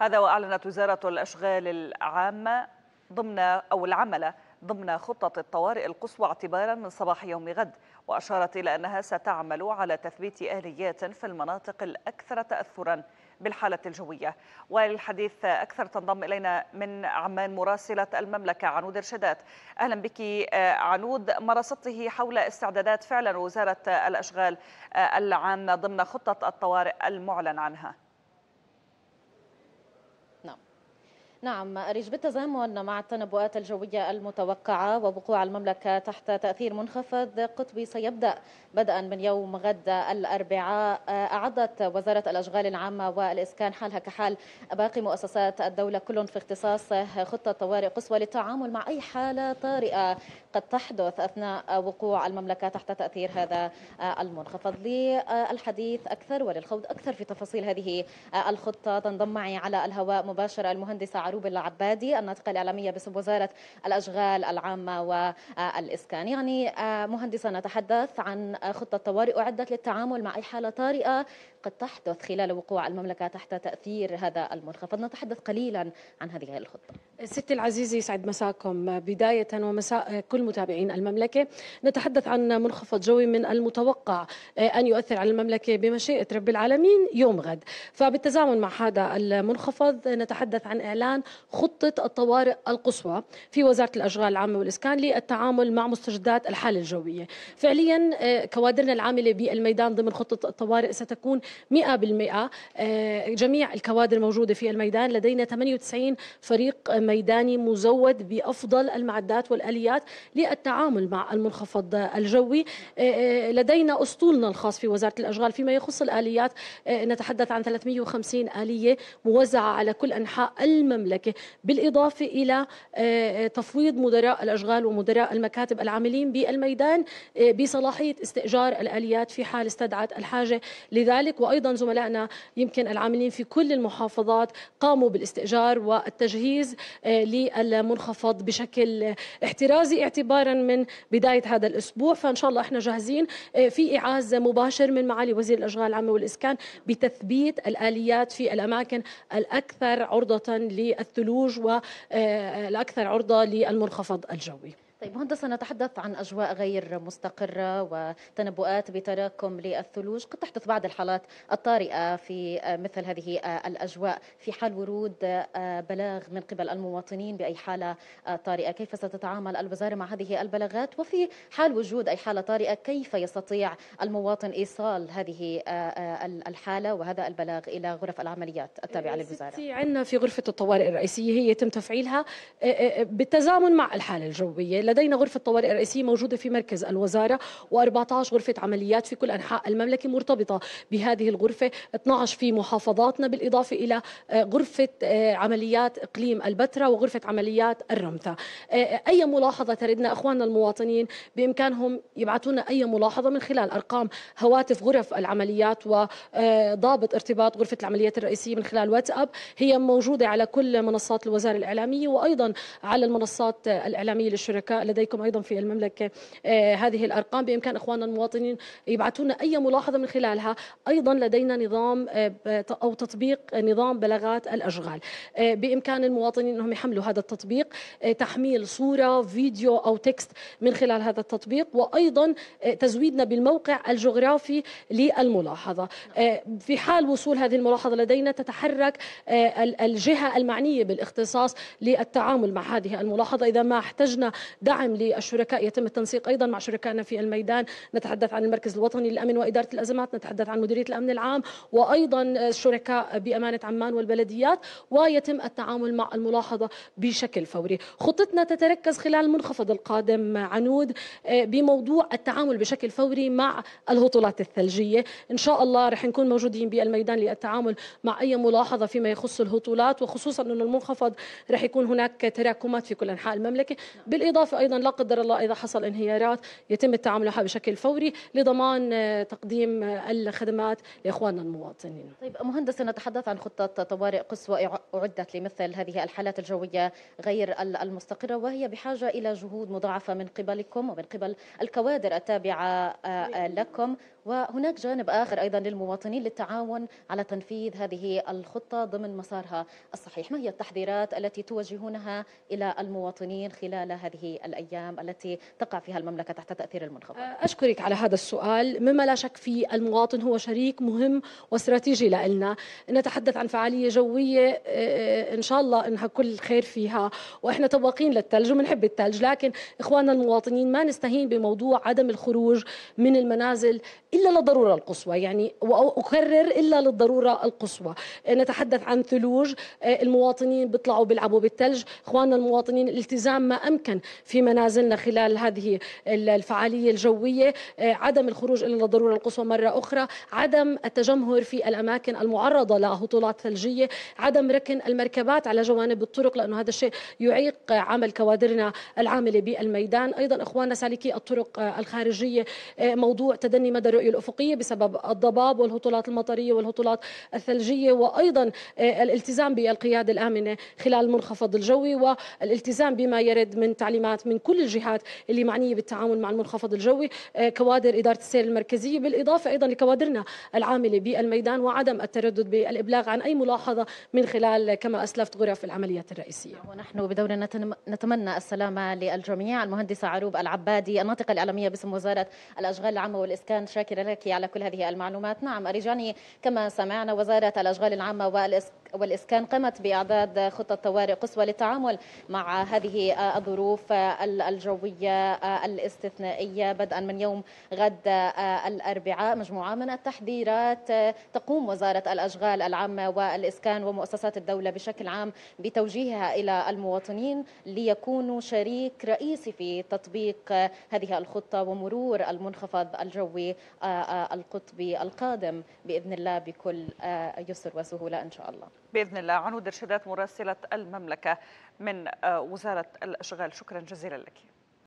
هذا وأعلنت وزارة الأشغال العامة ضمن أو العمل ضمن خطة الطوارئ القصوى اعتبارا من صباح يوم غد وأشارت إلى أنها ستعمل على تثبيت آليات في المناطق الأكثر تأثرا بالحالة الجوية وللحديث أكثر تنضم إلينا من عمان مراسلة المملكة عنود إرشادات أهلا بك آه، عنود مرصدته حول استعدادات فعلا وزارة الأشغال آه، العامة ضمن خطة الطوارئ المعلن عنها نعم أريج بالتزامن مع التنبؤات الجوية المتوقعة ووقوع المملكة تحت تأثير منخفض قطبي سيبدأ بدءا من يوم غد الأربعاء أعدت وزارة الأشغال العامة والإسكان حالها كحال باقي مؤسسات الدولة كل في اختصاصه خطة طوارئ قصوى للتعامل مع أي حالة طارئة قد تحدث أثناء وقوع المملكة تحت تأثير هذا المنخفض للحديث أكثر وللخوض أكثر في تفاصيل هذه الخطة تنضم معي على الهواء مباشرة المهندسة معروب العبادي الناطقة الإعلامية باسم وزارة الأشغال العامة والإسكان يعني آه، مهندسة نتحدث عن خطة طوارئ أعدت للتعامل مع أي حالة طارئة قد تحدث خلال وقوع المملكة تحت تأثير هذا المنخفض نتحدث قليلا عن هذه الخطة ستي العزيزة يسعد مساكم بداية ومساء كل متابعين المملكة نتحدث عن منخفض جوي من المتوقع آه، أن يؤثر على المملكة بمشيئة رب العالمين يوم غد فبالتزامن مع هذا المنخفض نتحدث عن إعلان خطة الطوارئ القصوى في وزارة الأشغال العامة والإسكان للتعامل مع مستجدات الحالة الجوية فعليا آه، كوادرنا العاملة بالميدان ضمن خطة الطوارئ ستكون 100% آه، جميع الكوادر موجودة في الميدان لدينا 98 فريق ميداني مزود بأفضل المعدات والأليات للتعامل مع المنخفض الجوي آه، آه، لدينا أسطولنا الخاص في وزارة الأشغال فيما يخص الآليات نتحدث عن 350 آلية موزعة على كل أنحاء المملكة بالإضافة إلى تفويض مدراء الأشغال ومدراء المكاتب العاملين بالميدان بصلاحية استئجار الآليات في حال استدعت الحاجة لذلك وايضا زملائنا يمكن العاملين في كل المحافظات قاموا بالاستئجار والتجهيز آه، للمنخفض بشكل احترازي اعتبارا من بدايه هذا الاسبوع فان شاء الله احنا جاهزين آه، في اعاز مباشر من معالي وزير الاشغال العامه والاسكان بتثبيت الاليات في الاماكن الاكثر عرضه للثلوج والاكثر آه، عرضه للمنخفض الجوي طيب مهندس نتحدث عن أجواء غير مستقرة وتنبؤات بتراكم للثلوج قد تحدث بعض الحالات الطارئة في آه، مثل هذه آه، الأجواء في حال ورود آه، بلاغ من قبل المواطنين بأي حالة طارئة كيف ستتعامل الوزارة مع هذه البلاغات وفي حال وجود أي حالة طارئة كيف يستطيع المواطن إيصال هذه الحالة وهذا البلاغ إلى غرف العمليات التابعة إيه، للوزارة عندنا في غرفة الطوارئ الرئيسية هي يتم تفعيلها بالتزامن مع الحالة الجوية لدينا غرفة طوارئ رئيسية موجودة في مركز الوزارة و14 غرفة عمليات في كل أنحاء المملكة مرتبطة بهذه الغرفة 12 في محافظاتنا بالإضافة إلى آه، غرفة آه، عمليات إقليم البتراء وغرفة عمليات الرمثة آه، أي ملاحظة تردنا أخواننا المواطنين بإمكانهم يبعثون أي ملاحظة من خلال أرقام هواتف غرف العمليات وضابط ارتباط غرفة العمليات الرئيسية من خلال واتساب هي موجودة على كل منصات الوزارة الإعلامية وأيضا على المنصات الإعلامية للشركاء لديكم ايضا في المملكه آه، هذه الارقام بامكان اخواننا المواطنين يبعثوا لنا اي ملاحظه من خلالها ايضا لدينا نظام آه، او تطبيق نظام بلاغات الاشغال آه، بامكان المواطنين انهم يحملوا هذا التطبيق تحميل صوره فيديو او تكست من خلال هذا التطبيق وايضا تزويدنا بالموقع الجغرافي للملاحظه في حال وصول هذه الملاحظه لدينا تتحرك الجهه المعنيه بالاختصاص للتعامل مع هذه الملاحظه اذا ما احتجنا دعم للشركاء يتم التنسيق ايضا مع شركائنا في الميدان نتحدث عن المركز الوطني للامن واداره الازمات نتحدث عن مديريه الامن العام وايضا الشركاء بامانه عمان والبلديات ويتم التعامل مع الملاحظه بشكل فوري خطتنا تتركز خلال المنخفض القادم عنود آه، بموضوع التعامل بشكل فوري مع الهطولات الثلجيه ان شاء الله رح نكون موجودين بالميدان للتعامل مع اي ملاحظه فيما يخص الهطولات وخصوصا انه المنخفض رح يكون هناك تراكمات في كل انحاء المملكه بالاضافه بحيث أيضا لا قدر الله إذا حصل انهيارات يتم التعامل معها بشكل فوري لضمان آه، تقديم آه، الخدمات لإخواننا المواطنين طيب مهندس نتحدث عن خطة طوارئ قصوى أعدت لمثل هذه الحالات الجوية غير المستقرة وهي بحاجة إلى جهود مضاعفة من قبلكم ومن قبل الكوادر التابعة آه، طيب. لكم وهناك جانب آخر أيضا للمواطنين للتعاون على تنفيذ هذه الخطة ضمن مسارها الصحيح ما هي التحذيرات التي توجهونها إلى المواطنين خلال هذه الأيام التي تقع فيها المملكة تحت تأثير المنخفض أه، أشكرك على هذا السؤال مما لا شك فيه المواطن هو شريك مهم واستراتيجي لنا نتحدث عن فعالية جوية أه، أه، إن شاء الله إنها كل خير فيها وإحنا تواقين للثلج وبنحب الثلج لكن إخواننا المواطنين ما نستهين بموضوع عدم الخروج من المنازل إلا للضرورة القصوى يعني وأكرر إلا للضرورة القصوى نتحدث عن ثلوج المواطنين بيطلعوا بيلعبوا بالثلج إخواننا المواطنين الالتزام ما أمكن في في منازلنا خلال هذه الفعالية الجوية آه، عدم الخروج إلى الضرورة القصوى مرة أخرى عدم التجمهر في الأماكن المعرضة لهطولات ثلجية عدم ركن المركبات على جوانب الطرق لأنه هذا الشيء يعيق عمل كوادرنا العاملة بالميدان أيضا إخواننا سالكي الطرق آه، الخارجية آه، موضوع تدني مدى الرؤية الأفقية بسبب الضباب والهطولات المطرية والهطولات الثلجية وأيضا الالتزام بالقيادة الآمنة خلال المنخفض الجوي والالتزام بما يرد من تعليمات من كل الجهات اللي معنيه بالتعامل مع المنخفض الجوي آه، كوادر اداره السير المركزيه بالاضافه ايضا لكوادرنا العامله بالميدان وعدم التردد بالابلاغ عن اي ملاحظه من خلال كما اسلفت غرف العمليات الرئيسيه. ونحن بدورنا نتمنى السلامه للجميع، المهندسه عروب العبادي الناطقه الاعلاميه باسم وزاره الاشغال العامه والاسكان شاكره لك على كل هذه المعلومات، نعم أريجاني كما سمعنا وزاره الاشغال العامه والاسكان والإسكان قامت بإعداد خطة طوارئ قصوى للتعامل مع هذه الظروف الجوية الاستثنائية بدءا من يوم غد آه، الأربعاء مجموعة من التحذيرات آه، تقوم وزارة الأشغال العامة والإسكان ومؤسسات الدولة بشكل عام بتوجيهها إلى المواطنين ليكونوا شريك رئيسي في تطبيق هذه الخطة ومرور المنخفض الجوي آه، القطبي القادم بإذن الله بكل يسر وسهولة إن شاء الله باذن الله عنود ارشادات مراسله المملكه من آه، وزاره الاشغال شكرا جزيلا لك